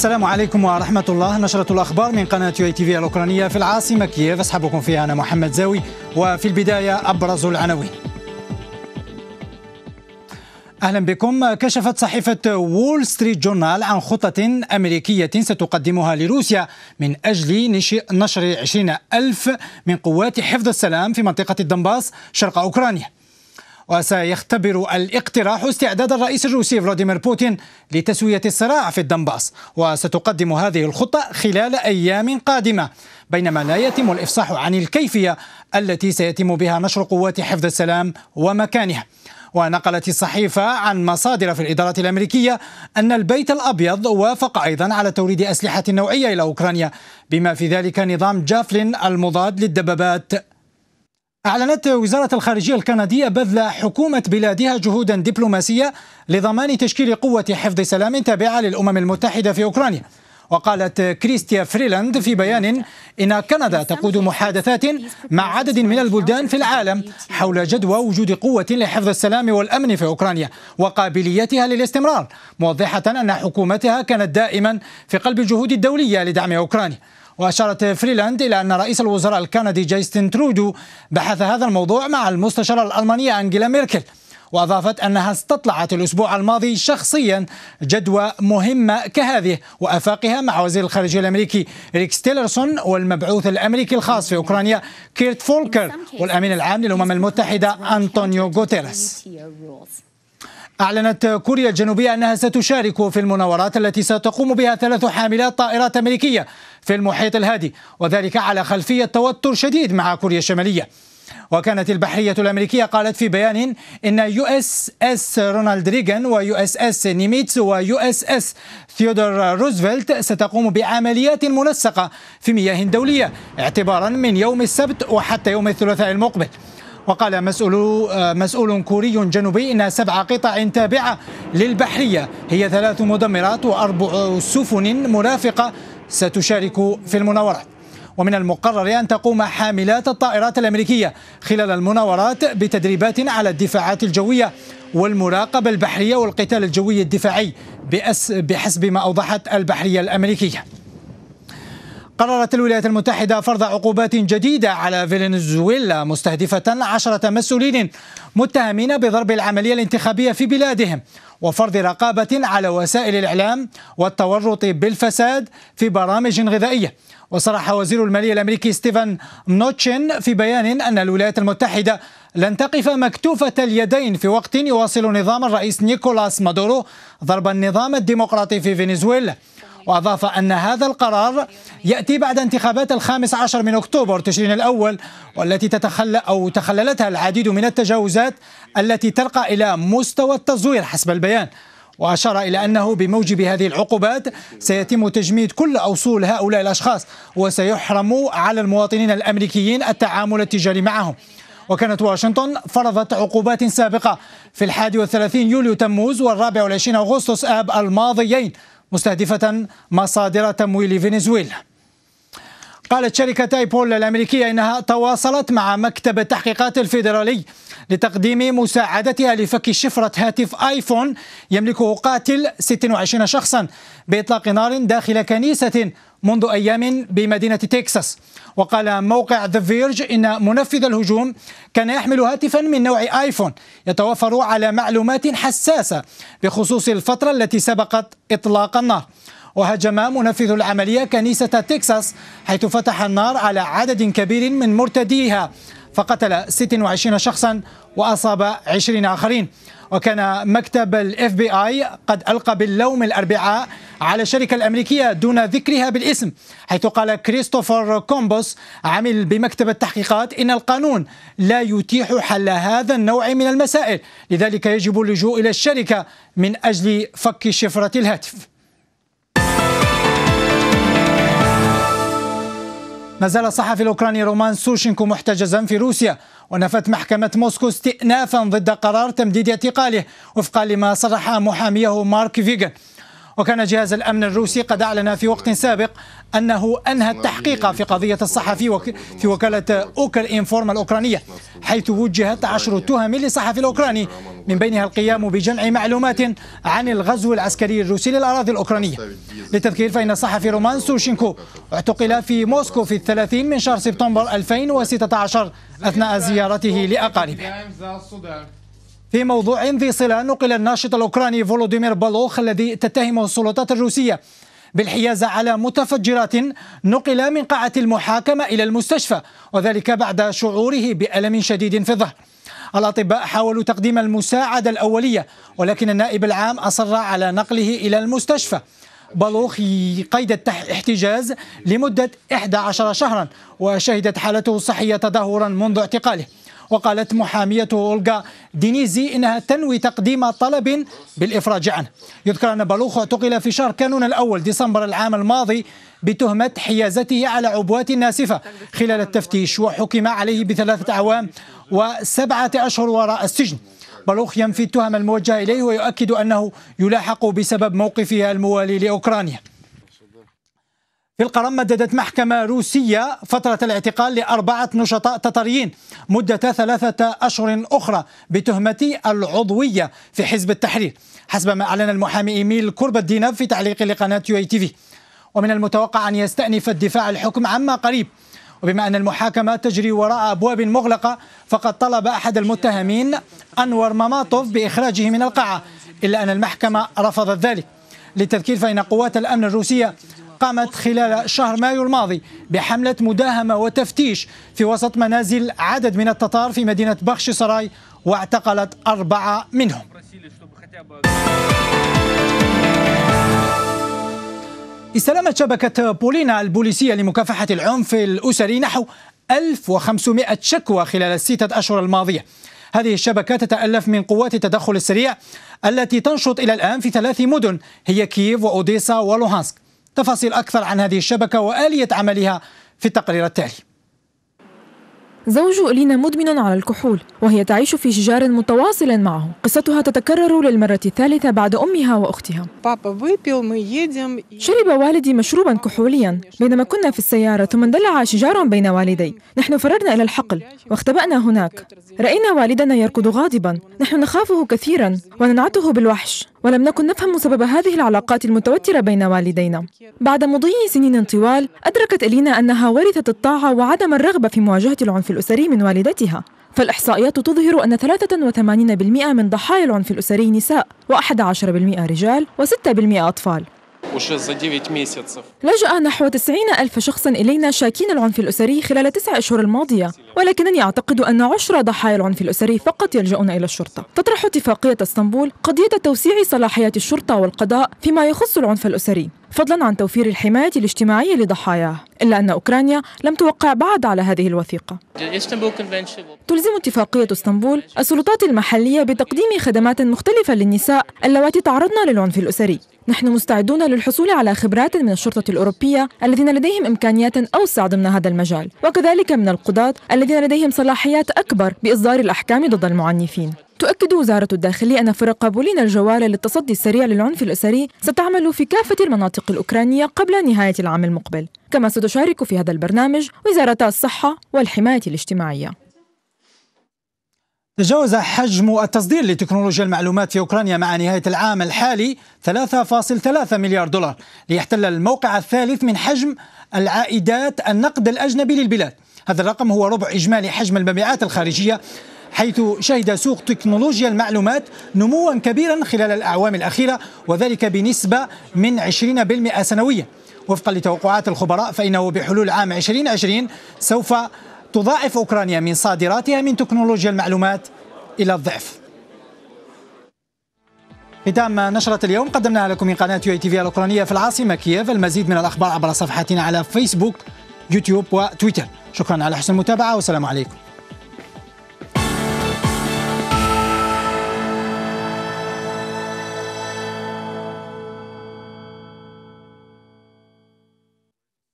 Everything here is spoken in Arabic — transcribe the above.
السلام عليكم ورحمة الله نشرة الأخبار من قناة يو تي في الأوكرانية في العاصمة كييف أسحبكم فيها أنا محمد زاوي وفي البداية أبرز العناوين اهلا بكم كشفت صحيفه وول ستريت جورنال عن خطة امريكيه ستقدمها لروسيا من اجل نشر 20 الف من قوات حفظ السلام في منطقه الدنباس شرق اوكرانيا وسيختبر الاقتراح استعداد الرئيس الروسي فلاديمير بوتين لتسوية الصراع في الدنباس وستقدم هذه الخطة خلال أيام قادمة بينما لا يتم الإفصاح عن الكيفية التي سيتم بها نشر قوات حفظ السلام ومكانها ونقلت الصحيفة عن مصادر في الإدارة الأمريكية أن البيت الأبيض وافق أيضا على توريد أسلحة نوعية إلى أوكرانيا بما في ذلك نظام جافلين المضاد للدبابات أعلنت وزارة الخارجية الكندية بذل حكومة بلادها جهودا دبلوماسية لضمان تشكيل قوة حفظ سلام تابعة للأمم المتحدة في أوكرانيا وقالت كريستيا فريلاند في بيان إن كندا تقود محادثات مع عدد من البلدان في العالم حول جدوى وجود قوة لحفظ السلام والأمن في أوكرانيا وقابليتها للاستمرار موضحة أن حكومتها كانت دائما في قلب الجهود الدولية لدعم أوكرانيا وأشارت فريلاند إلى أن رئيس الوزراء الكندي جايستن ترودو بحث هذا الموضوع مع المستشارة الألمانية أنجيلا ميركل واضافت انها استطلعت الاسبوع الماضي شخصيا جدوى مهمه كهذه وافاقها مع وزير الخارجيه الامريكي ريك ستيلرسون والمبعوث الامريكي الخاص في اوكرانيا كيرت فولكر والامين العام للامم المتحده انطونيو غوتيرس أعلنت كوريا الجنوبية أنها ستشارك في المناورات التي ستقوم بها ثلاث حاملات طائرات أمريكية في المحيط الهادي وذلك على خلفية توتر شديد مع كوريا الشمالية وكانت البحرية الأمريكية قالت في بيان إن يو اس اس رونالد ريغان ويو اس اس نيميتس ويو اس اس ثيودور روزفلت ستقوم بعمليات منسقة في مياه دولية اعتبارا من يوم السبت وحتى يوم الثلاثاء المقبل وقال مسؤول آه، مسؤول كوري جنوبي إن سبع قطع تابعة للبحرية هي ثلاث مدمرات وأربع سفن مرافقة ستشارك في المناورات ومن المقرر أن تقوم حاملات الطائرات الأمريكية خلال المناورات بتدريبات على الدفاعات الجوية والمراقبة البحرية والقتال الجوي الدفاعي بحسب ما أوضحت البحرية الأمريكية قررت الولايات المتحدة فرض عقوبات جديدة على فنزويلا مستهدفة عشرة مسؤولين متهمين بضرب العملية الانتخابية في بلادهم وفرض رقابة على وسائل الإعلام والتورط بالفساد في برامج غذائية وصرح وزير المالية الأمريكي ستيفن منوتشن في بيان أن الولايات المتحدة لن تقف مكتوفة اليدين في وقت يواصل نظام الرئيس نيكولاس مادورو ضرب النظام الديمقراطي في فنزويلا وأضاف أن هذا القرار يأتي بعد انتخابات الخامس عشر من أكتوبر تشرين الأول والتي تتخلى أو تخللتها العديد من التجاوزات التي ترقى إلى مستوى التزوير حسب البيان وأشار إلى أنه بموجب هذه العقوبات سيتم تجميد كل أوصول هؤلاء الأشخاص وسيحرم على المواطنين الأمريكيين التعامل التجاري معهم وكانت واشنطن فرضت عقوبات سابقة في الحادي والثلاثين يوليو تموز والرابع والعشرين أغسطس آب الماضيين مستهدفة مصادر تمويل فنزويلا قالت شركة بول الأمريكية إنها تواصلت مع مكتب التحقيقات الفيدرالي لتقديم مساعدتها لفك شفرة هاتف آيفون يملكه قاتل 26 شخصا بإطلاق نار داخل كنيسة منذ أيام بمدينة تكساس وقال موقع ذا فيرج إن منفذ الهجوم كان يحمل هاتفا من نوع آيفون يتوفر على معلومات حساسة بخصوص الفترة التي سبقت إطلاق النار وهاجم منفذ العملية كنيسة تكساس حيث فتح النار على عدد كبير من مرتديها فقتل 26 شخصا وأصاب 20 آخرين وكان مكتب الاف بي اي قد القى باللوم الاربعاء على الشركه الامريكيه دون ذكرها بالاسم حيث قال كريستوفر كومبوس عامل بمكتب التحقيقات ان القانون لا يتيح حل هذا النوع من المسائل لذلك يجب اللجوء الى الشركه من اجل فك شفره الهاتف ما زال الصحفي الأوكراني رومان سوشينكو محتجزا في روسيا ونفت محكمة موسكو استئنافا ضد قرار تمديد اعتقاله وفقا لما صرح محاميه مارك فيغن وكان جهاز الأمن الروسي قد أعلن في وقت سابق أنه أنهى التحقيق في قضية الصحفي في وكالة أوكل إنفورما الأوكرانية حيث وجهت عشر تهم للصحفي الأوكراني من بينها القيام بجمع معلومات عن الغزو العسكري الروسي للأراضي الأوكرانية للتذكير فإن الصحفي رومان سوشينكو اعتقل في موسكو في الثلاثين من شهر سبتمبر 2016 أثناء زيارته لأقاربه في موضوع ذي صلة نقل الناشط الأوكراني فولوديمير بالوخ الذي تتهمه السلطات الروسية بالحيازة على متفجرات نقل من قاعة المحاكمة إلى المستشفى وذلك بعد شعوره بألم شديد في الظهر الأطباء حاولوا تقديم المساعدة الأولية ولكن النائب العام أصر على نقله إلى المستشفى بالوخ قيد احتجاز لمدة 11 شهرا وشهدت حالته الصحية تدهورا منذ اعتقاله وقالت محاميته أولغا دينيزي إنها تنوي تقديم طلب بالإفراج عنه يذكر أن بلوخ اعتقل في شهر كانون الأول ديسمبر العام الماضي بتهمة حيازته على عبوات ناسفة خلال التفتيش وحكم عليه بثلاثة أعوام وسبعة أشهر وراء السجن بلوخ ينفي التهم الموجهة إليه ويؤكد أنه يلاحق بسبب موقفه الموالي لأوكرانيا في القرم مددت محكمة روسية فترة الاعتقال لأربعة نشطاء تطريين مدة ثلاثة أشهر أخرى بتهمة العضوية في حزب التحرير حسب ما أعلن المحامي إيميل كورب الدينب في تعليق لقناة يو اي تي في ومن المتوقع أن يستأنف الدفاع الحكم عما قريب وبما أن المحاكمة تجري وراء أبواب مغلقة فقد طلب أحد المتهمين أنور ماماتوف بإخراجه من القاعة إلا أن المحكمة رفضت ذلك للتذكير فإن قوات الأمن الروسية قامت خلال شهر مايو الماضي بحملة مداهمة وتفتيش في وسط منازل عدد من التتار في مدينة بخش سراي واعتقلت أربعة منهم استلمت شبكة بولينا البوليسية لمكافحة العنف الأسري نحو 1500 شكوى خلال الستة أشهر الماضية هذه الشبكة تتألف من قوات التدخل السريع التي تنشط إلى الآن في ثلاث مدن هي كييف وأوديسا ولوهانسك تفاصيل أكثر عن هذه الشبكة وآلية عملها في التقرير التالي زوج إلينا مدمن على الكحول وهي تعيش في شجار متواصل معه قصتها تتكرر للمرة الثالثة بعد أمها وأختها شرب والدي مشروبا كحوليا بينما كنا في السيارة ثم اندلع شجار بين والدي نحن فررنا إلى الحقل واختبأنا هناك رأينا والدنا يركض غاضبا نحن نخافه كثيرا وننعته بالوحش ولم نكن نفهم سبب هذه العلاقات المتوترة بين والدينا بعد مضي سنين طوال أدركت ألينا أنها ورثت الطاعة وعدم الرغبة في مواجهة العنف الأسري من والدتها فالإحصائيات تظهر أن 83% من ضحايا العنف الأسري نساء و11% رجال و6% أطفال لجأ نحو 90 ألف شخص إلينا شاكين العنف الأسري خلال تسع أشهر الماضية ولكنني أعتقد أن عشر ضحايا العنف الأسري فقط يلجؤون إلى الشرطة تطرح اتفاقية اسطنبول قضية توسيع صلاحيات الشرطة والقضاء فيما يخص العنف الأسري فضلا عن توفير الحماية الاجتماعية لضحاياه إلا أن أوكرانيا لم توقع بعد على هذه الوثيقة تلزم اتفاقية اسطنبول السلطات المحلية بتقديم خدمات مختلفة للنساء اللواتي تعرضن للعنف الأسري نحن مستعدون للحصول على خبرات من الشرطة الأوروبية الذين لديهم إمكانيات أوسع ضمن هذا المجال وكذلك من القضاة الذين لديهم صلاحيات أكبر بإصدار الأحكام ضد المعنفين تؤكد وزارة الداخلية أن فرق بولين الجوالة للتصدي السريع للعنف الأسري ستعمل في كافة المناطق الأوكرانية قبل نهاية العام المقبل كما ستشارك في هذا البرنامج وزارتا الصحة والحماية الاجتماعية تجاوز حجم التصدير لتكنولوجيا المعلومات في أوكرانيا مع نهاية العام الحالي 3.3 مليار دولار ليحتل الموقع الثالث من حجم العائدات النقد الأجنبي للبلاد هذا الرقم هو ربع إجمالي حجم المبيعات الخارجية حيث شهد سوق تكنولوجيا المعلومات نموا كبيرا خلال الأعوام الأخيرة وذلك بنسبة من 20% سنويا وفقا لتوقعات الخبراء فإنه بحلول عام 2020 سوف تضاعف أوكرانيا من صادراتها من تكنولوجيا المعلومات إلى الضعف ختام نشرة اليوم قدمناها لكم من قناة يو اي تي في الأوكرانية في العاصمة كييف المزيد من الأخبار عبر صفحاتنا على فيسبوك يوتيوب وتويتر شكرا على حسن المتابعة والسلام عليكم